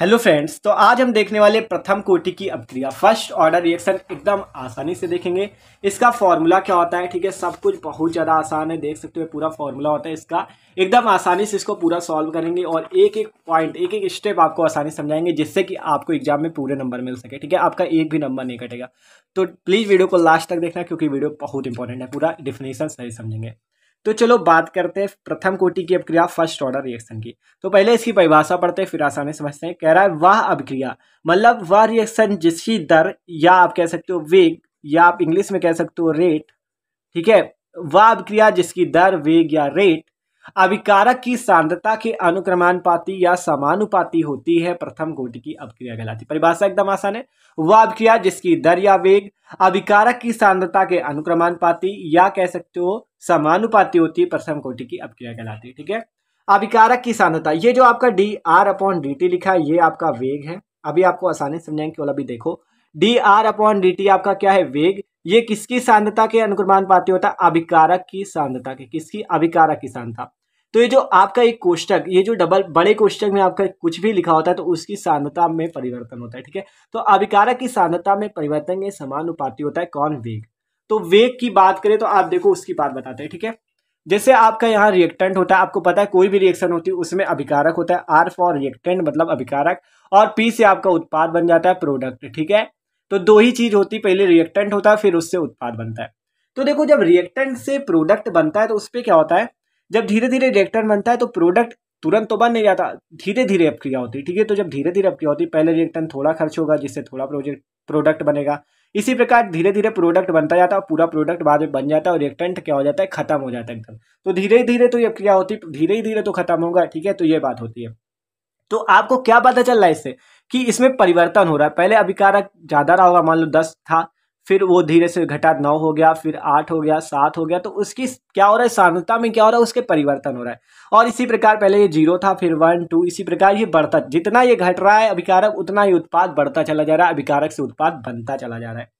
hello friends तो आज हम देखने वाले प्रथम कोटि की अभिक्रिया फर्स्ट ऑर्डर रिएक्शन एकदम आसानी से देखेंगे इसका फॉर्मूला क्या होता है ठीक है सब कुछ बहुत ज़्यादा आसान है देख सकते हो पूरा फॉर्मूला होता है इसका एकदम आसानी से इसको पूरा सॉल्व करेंगे और एक एक पॉइंट एक एक स्टेप आपको आसानी समझाएंगे जिससे कि आपको एग्जाम में पूरे नंबर मिल सके ठीक है आपका एक भी नंबर नहीं कटेगा तो प्लीज़ वीडियो को लास्ट तक देखना क्योंकि वीडियो बहुत इंपॉर्टेंट है पूरा डिफिनेशन सही समझेंगे तो चलो बात करते हैं प्रथम कोटि की अभिक्रिया फर्स्ट ऑर्डर रिएक्शन की तो पहले इसकी परिभाषा पढ़ते हैं फिर आसानी समझते हैं कह रहा है वह अभिक्रिया मतलब वह रिएक्शन जिसकी दर या आप कह सकते हो वेग या आप इंग्लिश में कह सकते हो रेट ठीक है वह अभिक्रिया जिसकी दर वेग या रेट अभिकारक की सांद्रता के अनुक्रमानुपाती या समानुपाती होती है प्रथम कोटि की अभिक्रिया कहलाती परिभाषा एकदम आसान है वह अभिक्रिया जिसकी दर या वेग अभिकारक की सांद्रता के अनुक्रमानुपाती या कह सकते हो समानुपाती होती है प्रथम कोटि की अपक्रिया कहलाती है ठीक है अभिकारक की सांद्रता ये जो आपका D R upon D T लिखा है ये आपका वेग है अभी आपको आसानी समझाएंगे केवल अभी देखो D R upon D T आपका क्या है वेग ये किसकी सांद्रता के अनुक्रमान पाती होता है अभिकारक की सांद्रता के किसकी अभिकारक की सांद्रता तो ये जो आपका एक कोष्टक ये जो डबल बड़े कोष्टक में आपका कुछ भी लिखा होता है तो उसकी सांद्रता में परिवर्तन होता है ठीक है तो अभिकारक की सांद्रता में परिवर्तन ये समानुपाती होता है कौन वेग तो वेग की बात करें तो आप देखो उसकी बात बताते हैं ठीक है जैसे आपका यहाँ रिएक्टेंट होता है आपको पता है कोई भी रिएक्शन होती है उसमें अभिकारक होता है आर फॉर रिएक्टेंट मतलब अभिकारक और पी से आपका उत्पाद बन जाता है प्रोडक्ट ठीक है तो दो ही चीज होती है पहले रिएक्टेंट होता है फिर उससे उत्पाद बनता है तो देखो जब रिएक्टेंट से प्रोडक्ट बनता है तो उस पर क्या होता है जब धीरे धीरे रिएक्टेंट बनता है तो प्रोडक्ट तुरंत तो बन नहीं जाता धीरे धीरे अपक्रिया होती है ठीक है तो जब धीरे धीरे अपक्रिया होती है पहले रिएक्टेंट थोड़ा खर्च होगा जिससे थोड़ा प्रोजेक्ट प्रोडक्ट बनेगा इसी प्रकार धीरे धीरे प्रोडक्ट बनता जाता है और पूरा प्रोडक्ट बाद में बन जाता है और रिएक्टेंट क्या हो जाता है खत्म हो जाता है एकदम तो धीरे धीरे तो ये क्रिया होती है धीरे धीरे तो खत्म होगा ठीक है तो ये बात होती है तो आपको क्या पता चल रहा है इससे कि इसमें परिवर्तन हो रहा है पहले अभिकारक ज्यादा रहा होगा मान लो दस था फिर वो धीरे से घटा नौ हो गया फिर आठ हो गया सात हो गया तो उसकी क्या हो रहा है सांद्रता में क्या हो रहा है उसके परिवर्तन हो रहा है और इसी प्रकार पहले ये जीरो था फिर वन टू इसी प्रकार ये बढ़ता जितना ये घट रहा है अभिकारक उतना ये उत्पाद बढ़ता चला जा रहा है अभिकारक से उत्पाद बनता चला जा रहा है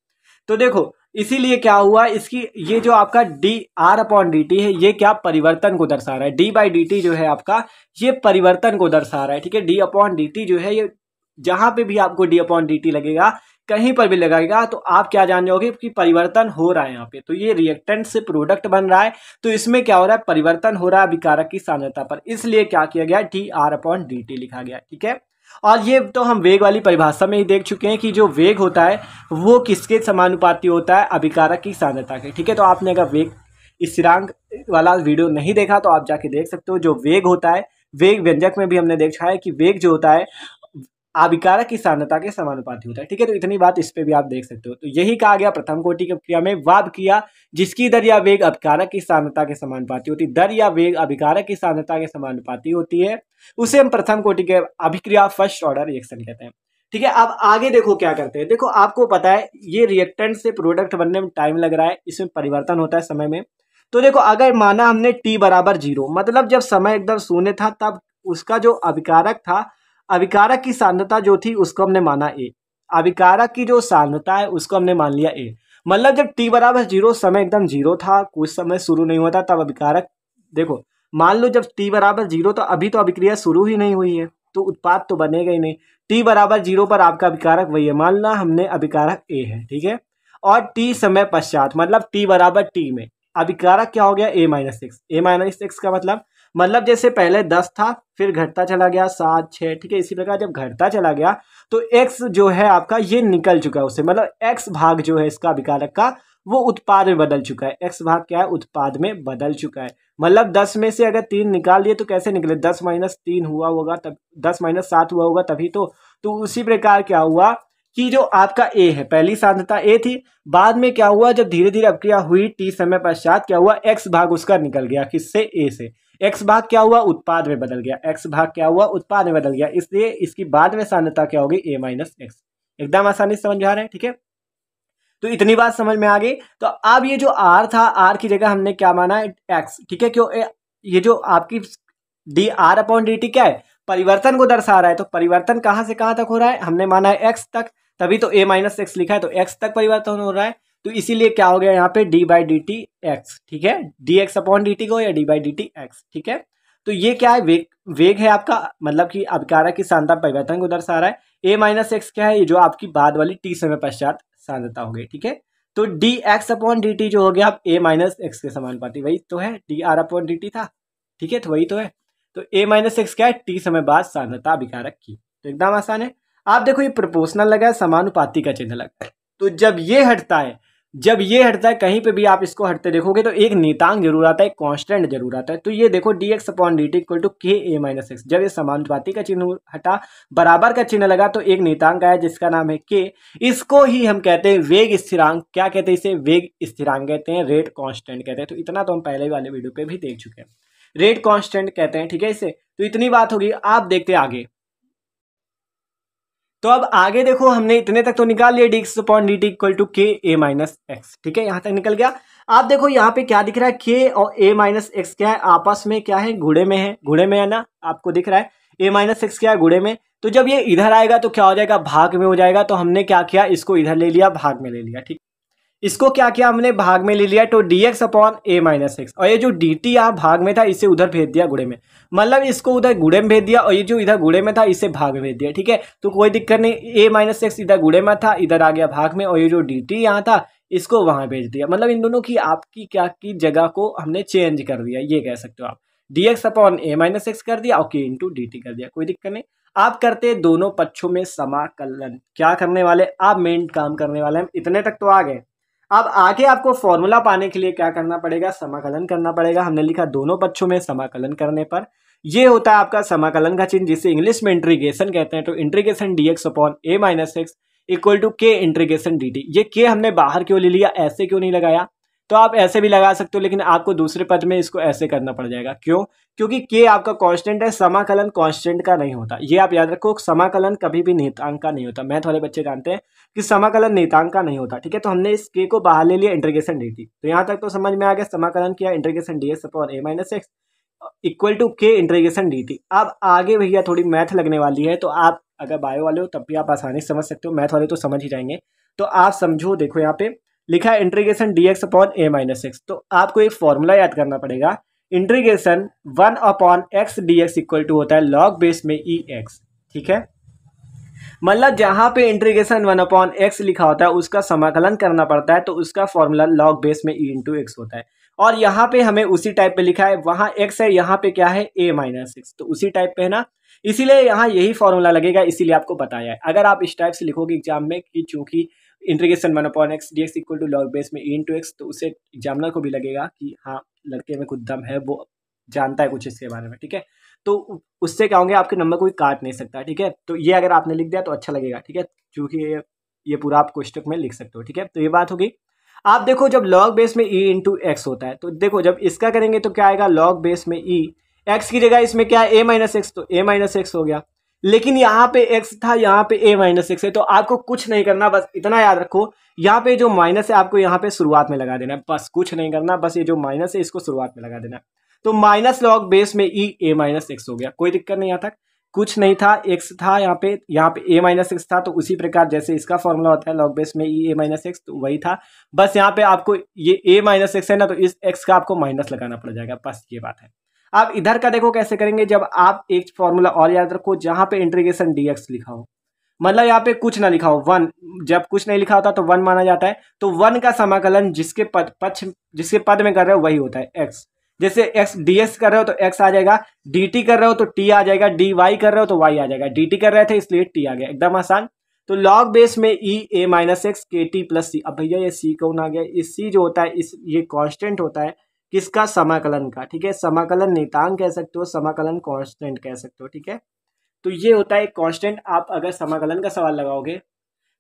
तो देखो इसीलिए क्या हुआ इसकी ये जो आपका D R upon D T है ये क्या परिवर्तन को दर्शा रहा है डी बाई डी टी जो है आपका ये परिवर्तन को दर्शा रहा है ठीक है डी अपॉन डी टी जो है ये जहां पे भी आपको डी अपॉन डी टी लगेगा कहीं पर भी लगाएगा तो आप क्या जान जाओगे कि परिवर्तन हो रहा है यहाँ पे तो ये रिएक्टेंट से प्रोडक्ट बन रहा है तो इसमें क्या हो रहा है परिवर्तन हो रहा है अभिकारक की सांद्रता पर इसलिए क्या किया गया D R upon D T लिखा गया ठीक है और ये तो हम वेग वाली परिभाषा में ही देख चुके हैं कि जो वेग होता है वो किसके समानुपाती होता है अभिकारक की सांद्रता के ठीक है तो आपने अगर वेग स्थिरांक वाला वीडियो नहीं देखा तो आप जाके देख सकते हो जो वेग होता है वेग व्यंजक में भी हमने देखा है कि वेग जो होता है आविकारक की सांद्रता के समानुपाती होता है ठीक है तो इतनी बात इस पर भी आप देख सकते हो तो यही कहा गया प्रथम कोटि की क्रिया में वाब किया जिसकी दर या वेग अभिकारक की सांद्रता के समानुपाती होती है दर या वेग अभिकारक की सांद्रता के समानुपाती होती है उसे हम प्रथम कोटि के अभिक्रिया फर्स्ट ऑर्डर रिएक्शन कहते हैं ठीक है अब आगे देखो क्या करते हैं देखो आपको पता है ये रिएक्टेंट से प्रोडक्ट बनने में टाइम लग रहा है इसमें परिवर्तन होता है समय में तो देखो अगर माना हमने टी बराबर जीरो मतलब जब समय एकदम शून्य था तब उसका जो अभिकारक था अविकारक की सांद्रता जो थी उसको हमने माना ए अविकारक की जो सांद्रता है उसको हमने मान लिया ए मतलब जब टी बराबर जीरो समय एकदम जीरो था कुछ समय शुरू नहीं हुआ था तब अभिकारक देखो मान लो जब टी बराबर जीरो तो अभी तो अभिक्रिया शुरू ही नहीं हुई है तो उत्पाद तो बनेगा ही नहीं टी बराबर जीरो पर आपका अभिकारक वही है मान लो हमने अभिकारक ए है ठीक है और टी समय पश्चात मतलब टी बराबर टी में अभिकारक क्या हो गया A minus six A minus six का मतलब मतलब जैसे पहले दस था फिर घटता चला गया सात छः ठीक है इसी प्रकार जब घटता चला गया तो एक्स जो है आपका ये निकल चुका है उससे मतलब एक्स भाग जो है इसका विकारक का वो उत्पाद में बदल चुका है एक्स भाग क्या है उत्पाद में बदल चुका है मतलब दस में से अगर तीन निकाल लिए तो कैसे निकले दस माइनस तीन हुआ होगा तब दस माइनस सात हुआ होगा तभी तो तो उसी प्रकार क्या हुआ कि जो आपका ए है पहली सांद्रता ए थी बाद में क्या हुआ जब धीरे धीरे अपक्रिया हुई टी समय पश्चात क्या हुआ एक्स भाग उसका निकल गया किससे ए से एक्स भाग क्या हुआ उत्पाद में बदल गया एक्स भाग क्या हुआ उत्पाद में बदल गया इसलिए इसकी बाद में सान्यता क्या होगी ए माइनस एक्स एकदम आसानी से समझ आ रहा है ठीक है तो इतनी बात समझ में आ गई तो अब ये जो आर था आर की जगह हमने क्या माना एक्स ठीक है क्यों ये जो आपकी D R upon D T क्या है परिवर्तन को दर्शा रहा है तो परिवर्तन कहाँ से कहाँ तक हो रहा है हमने माना है एक्स तक तभी तो ए माइनस एक्स लिखा है तो एक्स तक परिवर्तन हो रहा है तो इसीलिए क्या हो गया यहाँ पे D by D T X ठीक है D X upon D T को या D by D T X ठीक है तो ये क्या है वेग वेग है आपका मतलब कि अभिकारा की शांता परिवर्तन को दर्शा रहा है ए माइनस एक्स क्या है ये जो आपकी बाद वाली टी समय पश्चात शांतता हो गई ठीक है तो D X upon D T जो हो गया आप ए माइनस एक्स के समान पाती वही तो है D R upon D T था ठीक है तो वही तो है तो ए माइनस एक्स क्या है टी समय बाद शांतता अभिकारक की तो एकदम आसान है आप देखो ये प्रोपोर्शनल लगा है समानुपाति का चिन्ह लगा है तो जब ये हटता है जब ये हटता है कहीं पे भी आप इसको हटते देखोगे तो एक नीतांग जरूर आता है कांस्टेंट जरूर आता है तो ये देखो D X upon D T equal to K A minus x जब ये समानुपाती का चिन्ह हटा बराबर का चिन्ह लगा तो एक नितांग आया जिसका नाम है के इसको ही हम कहते हैं वेग स्थिरांक क्या कहते हैं इसे वेग स्थिरांक कहते हैं रेट कॉन्स्टेंट कहते हैं तो इतना तो हम पहले वाले वीडियो पर भी देख चुके हैं रेट कॉन्स्टेंट कहते हैं ठीक है इसे तो इतनी बात होगी आप देखते आगे तो अब आगे देखो हमने इतने तक तो निकाल लिया D X upon D T equal to K A minus x ठीक है यहाँ तक निकल गया आप देखो यहाँ पे क्या दिख रहा है के और ए माइनस एक्स क्या है आपस में क्या है घुड़े में है घुड़े में है ना आपको दिख रहा है ए माइनस एक्स क्या है घुड़े में तो जब ये इधर आएगा तो क्या हो जाएगा भाग में हो जाएगा तो हमने क्या किया इसको इधर ले लिया भाग में ले लिया ठीक इसको क्या किया हमने भाग में ले लिया तो D X upon A minus X और ये जो डी टी यहाँ भाग में था इसे उधर भेज दिया घुड़े में मतलब इसको उधर गुड़े में भेज दिया और ये जो इधर गुड़े में था इसे भाग में भेज दिया ठीक है तो कोई दिक्कत नहीं ए माइनस एक्स इधर गुड़े में था इधर आ गया भाग में और ये जो डी टी यहाँ था इसको वहाँ भेज दिया मतलब इन दोनों की आपकी क्या की जगह को हमने चेंज कर दिया ये कह सकते हो आप D X upon A minus X कर दिया और के इंटू डी टी कर दिया कोई दिक्कत नहीं आप करते दोनों पक्षों में समाकलन क्या करने वाले आप मेन काम करने वाले हम इतने तक तो आ गए अब आगे आपको फॉर्मूला पाने के लिए क्या करना पड़ेगा समाकलन करना पड़ेगा हमने लिखा दोनों पक्षों में समाकलन करने पर यह होता है आपका समाकलन का चिन्ह जिसे इंग्लिश में इंट्रीगेशन कहते हैं तो integration D X upon A minus X equal to K integration D T ये के हमने बाहर क्यों ले लिया ऐसे क्यों नहीं लगाया तो आप ऐसे भी लगा सकते हो लेकिन आपको दूसरे पद में इसको ऐसे करना पड़ जाएगा क्यों क्योंकि के आपका कांस्टेंट है समाकलन कांस्टेंट का नहीं होता ये आप याद रखो समाकलन कभी भी नेतांक का नहीं होता मैथ वाले बच्चे जानते हैं कि समाकलन नेतांक का नहीं होता ठीक है तो हमने इस के को बाहर ले लिया इंटरगेशन डी तो यहाँ तक तो समझ में आ गया समाकलन किया integration D S upon A minus X equal to K integration D T अब आगे भैया थोड़ी मैथ लगने वाली है तो आप अगर बायो वाले हो तब भी आप आसानी से समझ सकते हो मैथ वाले तो समझ ही जाएंगे तो आप समझो देखो यहाँ पे लिखा है integration D X upon A minus X तो आपको एक फॉर्मूला याद करना पड़ेगा integration one upon X D X equal to होता है लॉग बेस में ई e एक्स ठीक है मतलब जहाँ पे इंट्रीगेशन वन अपॉन एक्स लिखा होता है उसका समाकलन करना पड़ता है तो उसका फॉर्मूला लॉग बेस में ई इंटू एक्स होता है और यहाँ पे हमें उसी टाइप पे लिखा है वहां एक्स है यहाँ पे क्या है ए माइनस एक्स तो उसी टाइप पे है ना इसीलिए यहाँ यही फॉर्मूला लगेगा इसीलिए आपको बताया है अगर आप इस टाइप से लिखोगे एग्जाम में कि चूंकि integration one upon X D X equal to log base में ई इंटू एक्स तो उसे एग्जामिनर को भी लगेगा कि हाँ लड़के में कुछ दम है वो जानता है कुछ इसके बारे में ठीक है तो उससे क्या होंगे आपके नंबर कोई काट नहीं सकता ठीक है तो ये अगर आपने लिख दिया तो अच्छा लगेगा ठीक है चूँकि ये ये पूरा आप क्वेश्चन में लिख सकते हो ठीक है तो ये बात होगी आप देखो जब लॉग बेस में ई इंटू एक्स होता है तो देखो जब इसका करेंगे तो क्या आएगा लॉग बेस में ई e, एक्स की जगह इसमें क्या है ए माइनस एक्स तो ए माइनस एक्स हो गया लेकिन यहाँ पे एक्स था यहाँ पे ए माइनस एक्स है तो आपको कुछ नहीं करना बस इतना याद रखो यहाँ पे जो माइनस है आपको यहाँ पे शुरुआत में लगा देना है बस कुछ नहीं करना बस ये जो माइनस है इसको शुरुआत में लगा देना है तो माइनस लॉग बेस में ई ए माइनस एक्स हो गया कोई दिक्कत नहीं यहाँ तक कुछ नहीं था एक्स था यहाँ पे यहाँ पे ए माइनस एक्स था तो उसी प्रकार जैसे इसका फॉर्मूला होता है लॉग बेस में ई ए माइनस एक्स तो वही था बस यहाँ पे आपको ये ए माइनस एक्स है ना तो इस एक्स का आपको माइनस लगाना पड़ जाएगा बस ये बात है आप इधर का देखो कैसे करेंगे जब आप एक फॉर्मूला और याद रखो जहाँ पे डी डीएक्स लिखा हो मतलब यहाँ पे कुछ ना लिखा हो वन जब कुछ नहीं लिखा होता तो वन माना जाता है तो वन का समाकलन जिसके पद पक्ष जिसके पद में कर रहे हो वही होता है एक्स जैसे एक्स डी एस कर रहे हो तो एक्स आ जाएगा डी टी कर रहे हो तो टी आ जाएगा डी वाई कर रहे हो तो वाई आ जाएगा डी टी कर रहे थे इसलिए टी आ गया एकदम आसान तो लॉग बेस में E A minus X K T plus C अब भैया ये सी कौन आ गया ये सी जो होता है इस ये कांस्टेंट होता है किसका समाकलन का ठीक है समाकलन नितांक कह सकते हो समाकलन कांस्टेंट कह सकते हो ठीक है तो ये होता है कॉन्स्टेंट आप अगर समाकलन का सवाल लगाओगे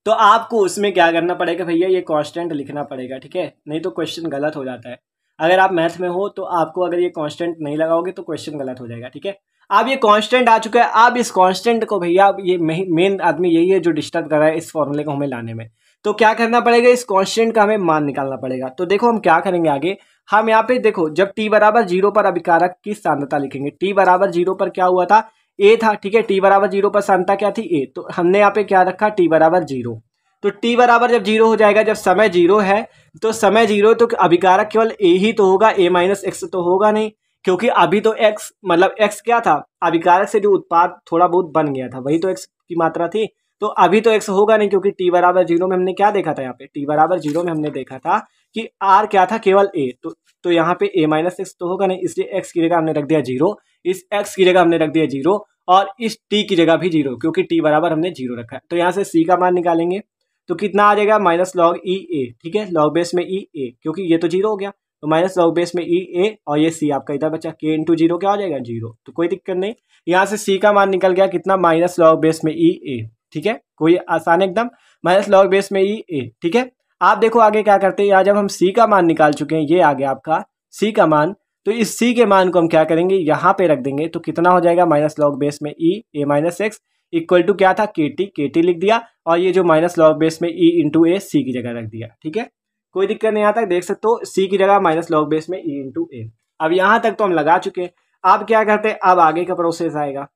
तो आपको उसमें क्या करना पड़ेगा भैया ये कॉन्स्टेंट लिखना पड़ेगा ठीक है नहीं तो क्वेश्चन गलत हो जाता है अगर आप मैथ में हो तो आपको अगर ये कॉन्स्टेंट नहीं लगाओगे तो क्वेश्चन गलत हो जाएगा ठीक है अब ये कॉन्स्टेंट आ चुका है अब इस कॉन्स्टेंट को भैया ये मेन आदमी यही है जो डिस्टर्ब कर रहा है इस फॉर्मूले को हमें लाने में तो क्या करना पड़ेगा इस कॉन्स्टेंट का हमें मान निकालना पड़ेगा तो देखो हम क्या करेंगे आगे हम यहाँ पे देखो जब टी बराबर जीरो पर अभिकारक की सांद्रता लिखेंगे टी बराबर जीरो पर क्या हुआ था ए था ठीक है टी बराबर जीरो पर सांद्रता क्या थी ए तो हमने यहाँ पे क्या रखा टी बराबर जीरो तो टी बराबर जब जीरो हो जाएगा जब समय जीरो है तो समय जीरो तो अभिकारक केवल ए ही तो होगा ए माइनस एक्स तो होगा नहीं क्योंकि अभी तो एक्स मतलब एक्स क्या था अभिकारक से जो उत्पाद थोड़ा बहुत बन गया था वही तो एक्स की मात्रा थी तो अभी तो एक्स होगा नहीं क्योंकि टी बराबर जीरो में हमने क्या देखा था यहाँ पे टी बराबर जीरो में हमने देखा था कि आर क्या था केवल ए तो तो यहाँ पे ए माइनस एक्स तो होगा नहीं इसलिए एक्स की जगह हमने रख दिया जीरो इस एक्स की जगह हमने रख दिया जीरो और इस टी की जगह भी जीरो क्योंकि टी बराबर हमने जीरो रखा है तो यहाँ से सी का मान निकालेंगे तो कितना आ जाएगा माइनस लॉग ई ए ठीक है लॉग बेस में ई e ए क्योंकि ये तो जीरो हो गया तो माइनस लॉग बेस में ई e ए और ये सी आपका इधर बचा के इंटू जीरो क्या हो जाएगा जीरो तो कोई दिक्कत नहीं यहाँ से सी का मान निकल गया कितना माइनस लॉग बेस में ई e ए ठीक है कोई आसान एकदम माइनस लॉग बेस में ई ए ठीक है आप देखो आगे क्या करते हैं यहाँ जब हम सी का मान निकाल चुके हैं ये आ गया आपका सी का मान तो इस सी के मान को हम क्या करेंगे यहाँ पे रख देंगे तो कितना हो जाएगा माइनस लॉग बेस में E A minus X equal to क्या था के टी के टी लिख दिया और ये जो माइनस लॉग बेस में ई इंटू ए सी की जगह रख दिया ठीक है कोई दिक्कत नहीं आता देख सकते हो सी की जगह माइनस लॉग बेस में ई इंटू ए अब यहाँ तक तो हम लगा चुके हैं अब क्या करते हैं अब आगे का प्रोसेस आएगा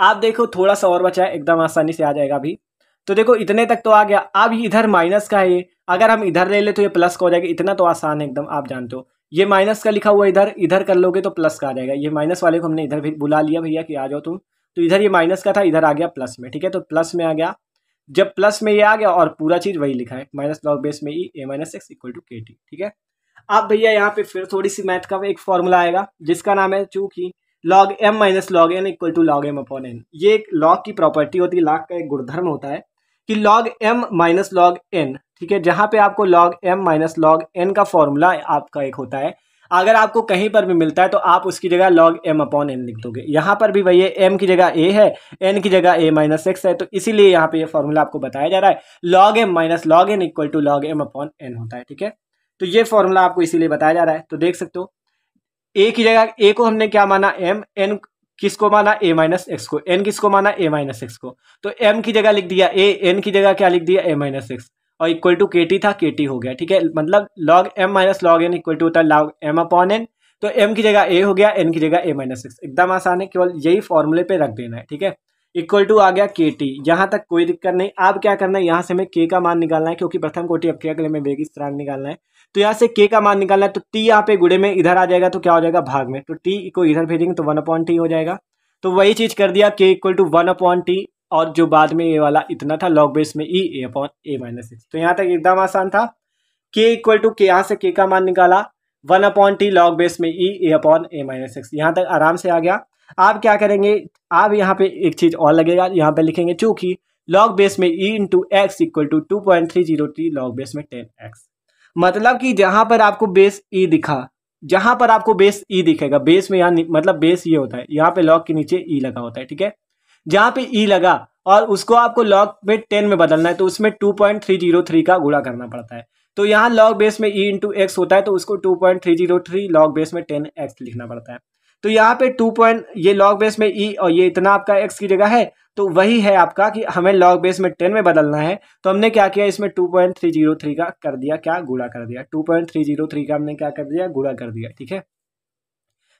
आप देखो थोड़ा सा और बचा है एकदम आसानी से आ जाएगा अभी तो देखो इतने तक तो आ गया अब इधर माइनस का है ये अगर हम इधर ले ले तो ये प्लस का हो जाएगा इतना तो आसान है एकदम आप जानते हो ये माइनस का लिखा हुआ इधर इधर कर लोगे तो प्लस का आ जाएगा ये माइनस वाले को हमने इधर भी बुला लिया भैया कि आ जाओ तुम तो इधर ये माइनस का था इधर आ गया प्लस में ठीक है तो प्लस में आ गया जब प्लस में ये आ गया और पूरा चीज़ वही लिखा है माइनस लॉग बेस में E A minus X equal to K T ठीक है अब भैया यहाँ पे फिर थोड़ी सी मैथ का एक फॉर्मूला आएगा जिसका नाम है चूँकि log M minus log N equal to log M upon N ये एक लॉग की प्रॉपर्टी होती है लॉग का एक गुणधर्म होता है कि log M minus log N ठीक है जहाँ पे आपको log M minus log N का फॉर्मूला आपका एक होता है अगर आपको कहीं पर भी मिलता है तो आप उसकी जगह लॉग एम अपॉन एन लिख दोगे यहाँ पर भी वही है एम की जगह ए है एन की जगह ए माइनस एक्स है तो इसीलिए यहाँ पे ये यह फॉर्मूला आपको बताया जा रहा है log M minus log N equal to log M upon N होता है ठीक है तो ये फॉर्मूला आपको इसीलिए बताया जा रहा है तो देख सकते हो ए की जगह ए को हमने क्या माना एम एन किसको माना ए माइनस एक्स को एन किसको माना ए माइनस एक्स को तो एम की जगह लिख दिया ए एन की जगह क्या लिख दिया ए माइनस एक्स और इक्वल टू के टी था के टी हो गया ठीक है मतलब log M minus log N equal to होता है लॉग एम अपॉन एन तो एम की जगह ए हो गया एन की जगह ए माइनस एक्स एकदम आसान है केवल यही फॉर्मूले पे रख देना है ठीक है इक्वल टू आ गया के टी यहाँ तक कोई दिक्कत नहीं अब क्या करना है यहाँ से हमें के का मान निकालना है क्योंकि प्रथम कोटि अक्रिया के लिए हमें वेगी स्थिरांक निकालना है तो यहाँ से के का मान निकालना है तो टी यहाँ पे गुड़े में इधर आ जाएगा तो क्या हो जाएगा भाग में तो टी को इधर भेजेंगे तो वन अपॉइंट टी हो जाएगा तो वही चीज़ कर दिया K equal to one upon T और जो बाद में ये वाला इतना था लॉग बेस में E A upon A minus तो यहाँ तक एकदम आसान था के इक्वल टू के यहाँ से के का मान निकाला one upon T log base में E A upon A minus X यहाँ तक आराम से आ गया आप क्या करेंगे आप यहाँ पे एक चीज़ और लगेगा यहाँ पे लिखेंगे चूंकि लॉग बेस में E into X equal to two point three zero three log base में टेन एक्स मतलब कि जहां पर आपको बेस ई e दिखा जहां पर आपको बेस ई e दिखेगा बेस में यहाँ मतलब बेस ये होता है यहाँ पे लॉग के नीचे ई e लगा होता है ठीक है जहां पे ई लगा और उसको आपको लॉग में टेन में बदलना है तो उसमें two point three zero three का गुड़ा करना पड़ता है तो यहाँ लॉग बेस में ई इंटू एक्स होता है तो उसको two point three zero three log base में टेन एक्स लिखना पड़ता है तो यहाँ पे टू पॉइंट ये लॉग बेस में ई e और ये इतना आपका एक्स की जगह है तो वही है आपका कि हमें लॉग बेस में टेन में बदलना है तो हमने क्या किया इसमें two point three zero three का कर दिया क्या गुड़ा कर दिया two point three zero three का हमने क्या कर दिया गुड़ा कर दिया ठीक है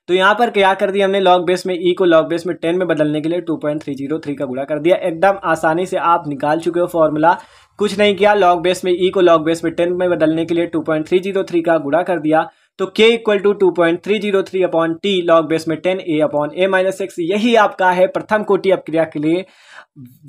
तो यहाँ पर क्या कर दिया हमने लॉग बेस में ई e को लॉग बेस में टेन में बदलने के लिए two point three zero three का गुड़ा कर दिया एकदम आसानी से आप निकाल चुके हो फॉर्मूला कुछ नहीं किया लॉग बेस में ई e को लॉग बेस में टेन में बदलने के लिए two point three zero three का गुड़ा कर दिया तो k equal to two point three zero three upon T log base में ten A upon A minus X यही आपका है प्रथम कोटि अपक्रिया के लिए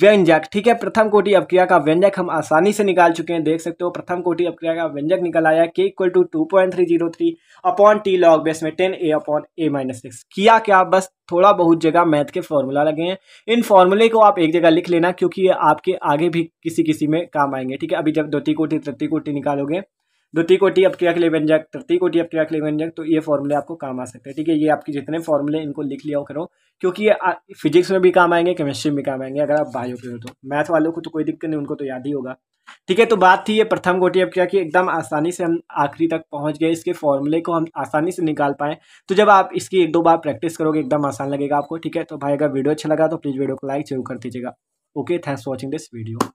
व्यंजक ठीक है प्रथम कोटि अपक्रिया का व्यंजक हम आसानी से निकाल चुके हैं देख सकते हो प्रथम कोटि अपक्रिया का व्यंजक निकल आया K equal to two point three zero three upon T log base में ten A upon A minus X किया क्या बस थोड़ा बहुत जगह मैथ के फॉर्मूला लगे हैं इन फॉर्मूले को आप एक जगह लिख लेना क्योंकि ये आपके आगे भी किसी किसी में काम आएंगे ठीक है अभी जब द्वितीय कोटि तृतीय कोटि निकालोगे द्वितीय कोटि अपक्रिया के लिए व्यंजक तृतीय तो कोटि अपक्रिया के लिए व्यंजक तो ये फॉर्मूले आपको काम आ सकते हैं ठीक है ये आपके जितने फॉर्मूले इनको लिख लिया करो क्योंकि ये फिजिक्स में भी काम आएंगे केमिस्ट्री में भी काम आएंगे अगर आप बायो के हो तो मैथ वालों को तो कोई दिक्कत नहीं उनको तो याद ही होगा ठीक है तो बात थी ये प्रथम कोटि अपक्रिया की एकदम आसानी से हम आखिरी तक पहुंच गए इसके फॉर्मूले को हम आसानी से निकाल पाएँ तो जब आप इसकी एक दो बार प्रैक्टिस करोगे एकदम आसान लगेगा आपको ठीक है तो भाई अगर वीडियो अच्छा लगा तो प्लीज़ वीडियो को लाइक जरूर कर दीजिएगा okay thanks for watching this video